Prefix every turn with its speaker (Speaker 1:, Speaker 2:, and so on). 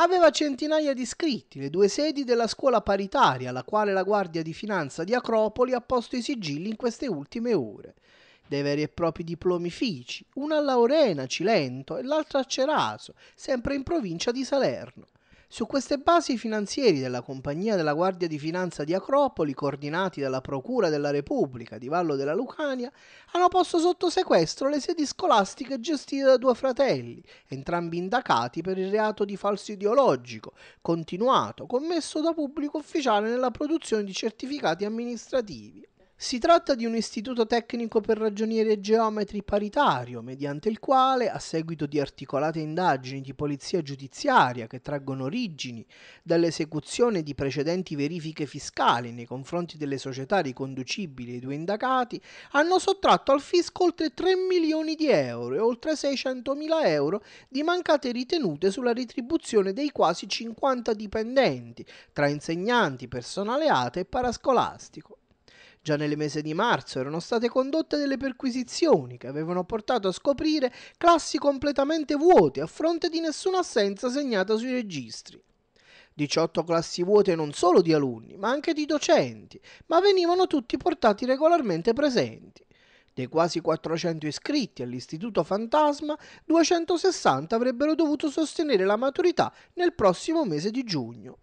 Speaker 1: aveva centinaia di iscritti, le due sedi della scuola paritaria, alla quale la Guardia di Finanza di Acropoli ha posto i sigilli in queste ultime ore. Dei veri e propri diplomifici, una a Laurena, Cilento, e l'altra a Ceraso, sempre in provincia di Salerno. Su queste basi i finanzieri della Compagnia della Guardia di Finanza di Acropoli, coordinati dalla Procura della Repubblica di Vallo della Lucania, hanno posto sotto sequestro le sedi scolastiche gestite da due fratelli, entrambi indagati per il reato di falso ideologico, continuato, commesso da pubblico ufficiale nella produzione di certificati amministrativi. Si tratta di un istituto tecnico per ragionieri e geometri paritario, mediante il quale, a seguito di articolate indagini di polizia giudiziaria che traggono origini dall'esecuzione di precedenti verifiche fiscali nei confronti delle società riconducibili ai due indagati, hanno sottratto al fisco oltre 3 milioni di euro e oltre 600 mila euro di mancate ritenute sulla ritribuzione dei quasi 50 dipendenti, tra insegnanti, personale ATA e parascolastico Già nel mese di marzo erano state condotte delle perquisizioni che avevano portato a scoprire classi completamente vuote a fronte di nessuna assenza segnata sui registri. 18 classi vuote non solo di alunni, ma anche di docenti, ma venivano tutti portati regolarmente presenti. Dei quasi 400 iscritti all'Istituto Fantasma, 260 avrebbero dovuto sostenere la maturità nel prossimo mese di giugno.